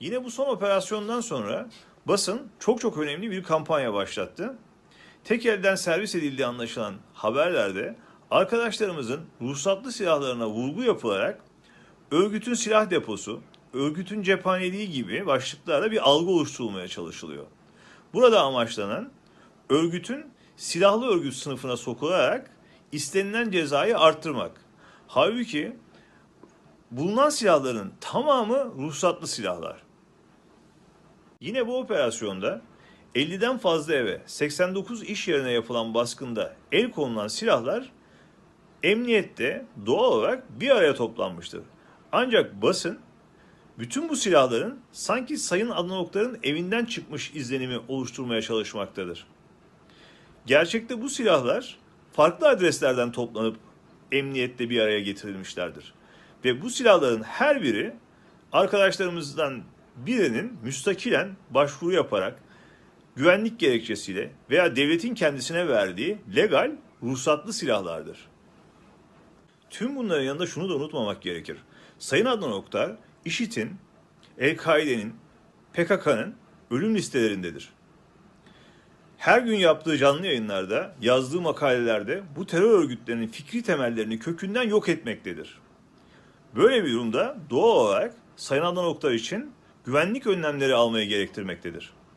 Yine bu son operasyondan sonra basın çok çok önemli bir kampanya başlattı. Tek elden servis edildiği anlaşılan haberlerde arkadaşlarımızın ruhsatlı silahlarına vurgu yapılarak örgütün silah deposu, örgütün cephaneliği gibi başlıklarda bir algı oluşturulmaya çalışılıyor. Burada amaçlanan örgütün silahlı örgüt sınıfına sokularak istenilen cezayı arttırmak. Halbuki bulunan silahların tamamı ruhsatlı silahlar. Yine bu operasyonda 50'den fazla eve, 89 iş yerine yapılan baskında el konulan silahlar emniyette doğal olarak bir araya toplanmıştır. Ancak basın bütün bu silahların sanki Sayın Adnan Oktar'ın evinden çıkmış izlenimi oluşturmaya çalışmaktadır. Gerçekte bu silahlar farklı adreslerden toplanıp emniyette bir araya getirilmişlerdir. Ve bu silahların her biri arkadaşlarımızdan birinin müstakilen başvuru yaparak güvenlik gerekçesiyle veya devletin kendisine verdiği legal ruhsatlı silahlardır. Tüm bunların yanında şunu da unutmamak gerekir. Sayın Adnan Oktar, IŞİD'in, El-Kaide'nin, PKK'nın ölüm listelerindedir. Her gün yaptığı canlı yayınlarda, yazdığı makalelerde bu terör örgütlerinin fikri temellerini kökünden yok etmektedir. Böyle bir durumda doğal olarak Sayın Adnan Oktar için güvenlik önlemleri almaya gerektirmektedir.